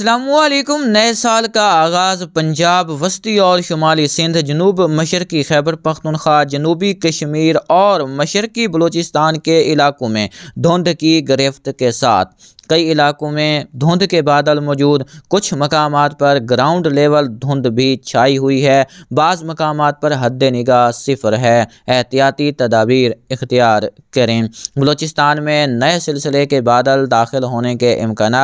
अल्लाम नए साल का आगाज़ पंजाब वस्ती और शुमाली सिंध जनूब मशरकी खैबर पख्तनख्वा जनूबी कश्मीर और मशरकी बलूचिस्तान के इलाकों में धुंध की गिरफ्त के साथ कई इलाकों में धुंध के बादल मौजूद कुछ मकाम पर ग्राउंड लेवल धुंध भी छाई हुई है बाज़ मकाम पर हद निगाह सिफर है एहतियाती तदाबीर इख्तियार करें बलोचिस्तान में नए सिलसिले के बादल दाखिल होने के इम्कान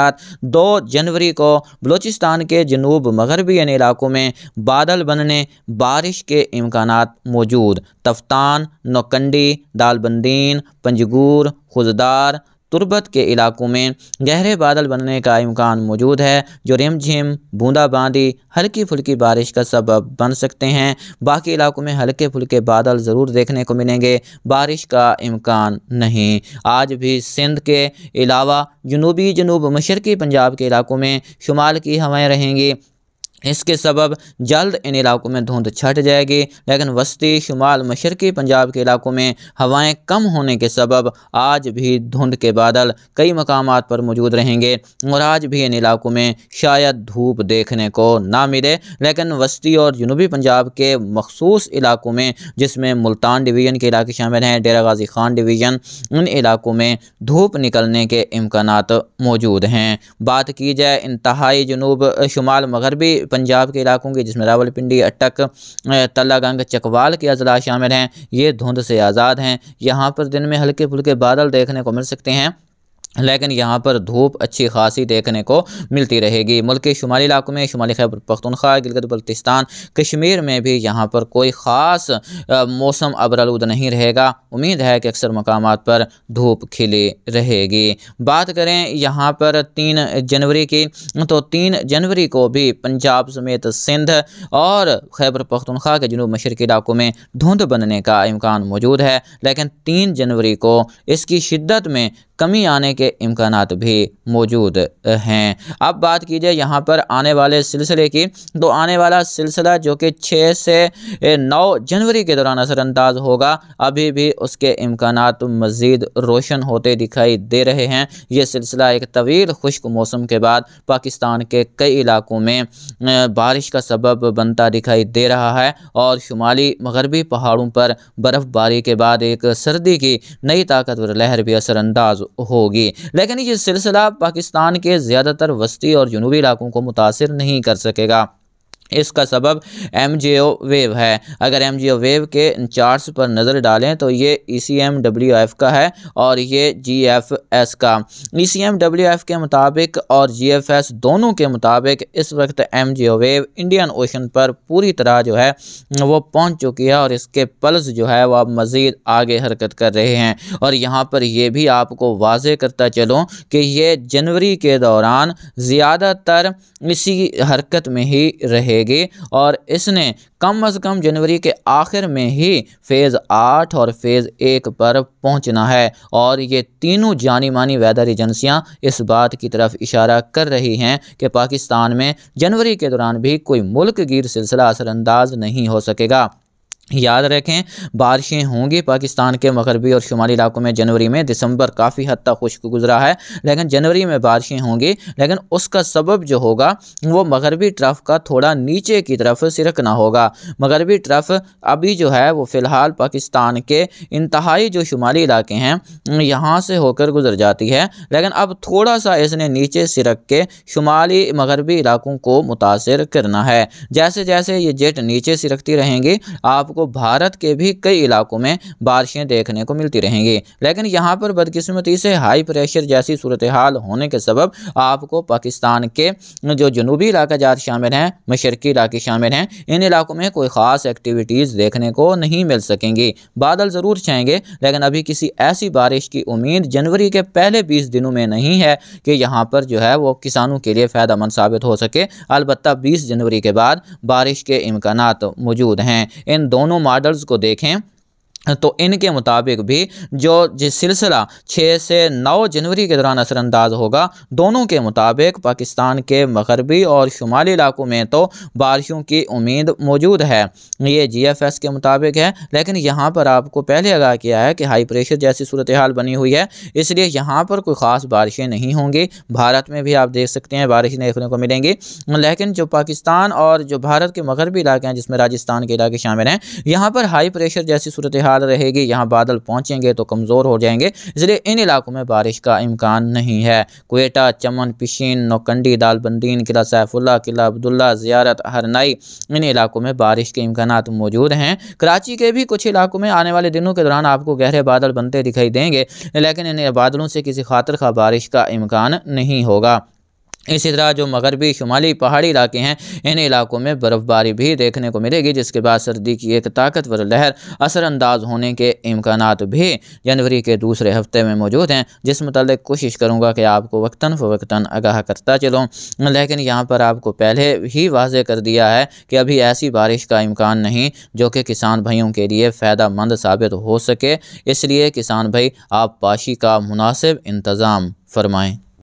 दो जनवरी को बलोचिस्तान के जनूब मगरबी इन इलाकों में बादल बनने बारिश के इम्कान मौजूद तफ्तान नौकंडी दालबंदीन पंजगूर खुजदार तुरबत के इलाकों में गहरे बादल बनने का इम्कान मौजूद है जो रिमझिम बूंदाबांदी हल्की फुल्की बारिश का सबब बन सकते हैं बाकी इलाकों में हल्के फुल्के बादल ज़रूर देखने को मिलेंगे बारिश का इम्कान नहीं आज भी सिंध के अलावा जनूबी जनूब मशरक़ी पंजाब के इलाकों में शुमाल की हवाएँ रहेंगी इसके सबब जल्द इन इलाकों में धुंध छट जाएगी लेकिन वस्ती शुमाल मशरक़ी पंजाब के इलाकों में हवाएं कम होने के सबब आज भी धुंध के बादल कई मकाम पर मौजूद रहेंगे और आज भी इन इलाकों में शायद धूप देखने को ना मिले लेकिन वस्ती और जनूबी पंजाब के मखसूस इलाकों में जिसमें मुल्तान डिवीज़न के इलाके शामिल हैं डेरा गाजी खान डिवीज़न उन इलाकों में धूप निकलने के इम्कान मौजूद हैं बात की जाए इंतहाई जनूब शुमाल मगरबी पंजाब के इलाकों की जिसमें रावलपिंडी अटक तलागंग चकवाल के अजला शामिल हैं ये धुंध से आज़ाद हैं यहाँ पर दिन में हल्के फुल्के बादल देखने को मिल सकते हैं लेकिन यहाँ पर धूप अच्छी खासी देखने को मिलती रहेगी मुल्क के शुमाली इलाकों में शुमाली खैबर पख्तनख्वा गिलगत बल्तिस्तान कश्मीर में भी यहाँ पर कोई ख़ास मौसम अबरलूद नहीं रहेगा उम्मीद है कि अक्सर मकाम पर धूप खिली रहेगी बात करें यहाँ पर तीन जनवरी की तो तीन जनवरी को भी पंजाब समेत सिंध और खैबर पख्तनख्वा के जनूब मशरक़ी इलाकों में धुंध बनने का इम्कान मौजूद है लेकिन तीन जनवरी को इसकी शिद्दत में कमी आने के के इम्कान भी मौजूद हैं अब बात कीजिए यहाँ पर आने वाले सिलसिले की तो आने वाला सिलसिला जो कि छः से नौ जनवरी के दौरान असरानंदाज होगा अभी भी उसके इम्कान मज़ीद रोशन होते दिखाई दे रहे हैं ये सिलसिला एक तवील खुश्क मौसम के बाद पाकिस्तान के कई इलाकों में बारिश का सबब बनता दिखाई दे रहा है और शुमाली मगरबी पहाड़ों पर बर्फ़बारी के बाद एक सर्दी की नई ताकतवर लहर भी असरानंदाज होगी लेकिन ये सिलसिला पाकिस्तान के ज़्यादातर वस्ती और जनूबी इलाकों को मुतासर नहीं कर सकेगा इसका सबब एम वेव है अगर एम वेव के चार्ट्स पर नज़र डालें तो ये ई e का है और ये जी का ई e के मुताबिक और जी दोनों के मुताबिक इस वक्त एम वेव इंडियन ओशन पर पूरी तरह जो है वो पहुंच चुकी है और इसके पल्स जो है वह मज़ीद आगे हरकत कर रहे हैं और यहाँ पर यह भी आपको वाज करता चलूँ कि ये जनवरी के दौरान ज़्यादातर इसी हरकत में ही रहे करेगी और इसने कम अज़ कम जनवरी के आखिर में ही फ़ेज़ आठ और फ़ेज़ एक पर पहुंचना है और ये तीनों जानी मानी वेदर एजेंसियां इस बात की तरफ इशारा कर रही हैं कि पाकिस्तान में जनवरी के दौरान भी कोई मुल्क गिर सिलसिला असरअंदाज नहीं हो सकेगा याद रखें बारिशें होंगी पाकिस्तान के मगरबी और शुमाली इलाकों में जनवरी में दिसंबर काफ़ी हद तक खुश्क गुजरा है लेकिन जनवरी में बारिशें होंगी लेकिन उसका सबब जो होगा वो मगरबी ट्रफ का थोड़ा नीचे की तरफ सिरकना होगा मगरबी ट्रफ अभी जो है वो फ़िलहाल पाकिस्तान के इंतहाई जो शुमाली इलाके हैं यहाँ से होकर गुजर जाती है लेकिन अब थोड़ा सा इसने नीचे सिरक के शुमाली मगरबी इलाकों को मुतासर करना है जैसे जैसे ये जेट नीचे सिरकती रहेंगी आपको आपको भारत के भी कई इलाकों में बारिशें देखने को मिलती रहेंगी लेकिन यहाँ पर बदकिस्मती से हाई प्रेशर जैसी सूरत हाल होने के सबब आपको पाकिस्तान के जो जनूबी इलाका जात शामिल हैं मशरकी इलाके शामिल हैं इन इलाकों में कोई ख़ास एक्टिविटीज़ देखने को नहीं मिल सकेंगी बादल ज़रूर छाएंगे लेकिन अभी किसी ऐसी बारिश की उम्मीद जनवरी के पहले बीस दिनों में नहीं है कि यहाँ पर जो है वो किसानों के लिए फ़ायदा मंद साबित हो सके अलबत्त बीस जनवरी के बाद बारिश के इम्कान मौजूद हैं इन दोनों दोनों मॉडल्स को देखें तो इनके मुताबिक भी जो जिस सिलसिला 6 से 9 जनवरी के दौरान असरानंदाज होगा दोनों के मुताबिक पाकिस्तान के मगरबी और शुमाली इलाकों में तो बारिशों की उम्मीद मौजूद है ये जी एफ एस के मुताबिक है लेकिन यहाँ पर आपको पहले आगाह किया है कि हाई प्रेशर जैसी सूरत हाल बनी हुई है इसलिए यहाँ पर कोई ख़ास बारिशें नहीं होंगी भारत में भी आप देख सकते हैं बारिश देखने को मिलेंगी लेकिन जो पाकिस्तान और जो भारत के मगरबी इलाके हैं जिसमें राजस्थान के इलाके शामिल हैं यहाँ पर हाई प्रेशर जैसी सूरत हाल ढाल रहेगी यहाँ बादल पहुँचेंगे तो कमज़ोर हो जाएंगे इसलिए इन इलाकों में बारिश का इम्कान नहीं है कोयटा चमन पिशीन नौकंडी दालबंदीन किला सैफुल्ला किला अब्दुल्ला ज़ियारत हरनाई इन इलाकों में बारिश के इम्कान मौजूद हैं कराची के भी कुछ इलाकों में आने वाले दिनों के दौरान आपको गहरे बादल बनते दिखाई देंगे लेकिन इन बादलों से किसी खातर खा बारिश का इम्कान नहीं होगा इसी तरह जो मगरबी शुमाली पहाड़ी इलाके हैं इन इलाकों में बर्फ़बारी भी देखने को मिलेगी जिसके बाद सर्दी की एक ताकतवर लहर असरअंदाज होने के इम्कान भी जनवरी के दूसरे हफ्ते में मौजूद हैं जिस मतलब कोशिश करूँगा कि आपको वक्ता फ़वक्ता आगाह करता चलूँ लेकिन यहाँ पर आपको पहले ही वाज कर दिया है कि अभी ऐसी बारिश का इम्कान नहीं जो कि किसान भाइयों के लिए फ़ायदा मंद साबित हो सके इसलिए किसान भाई आप पाशी का मुनासिब इंतज़ाम फरमाएँ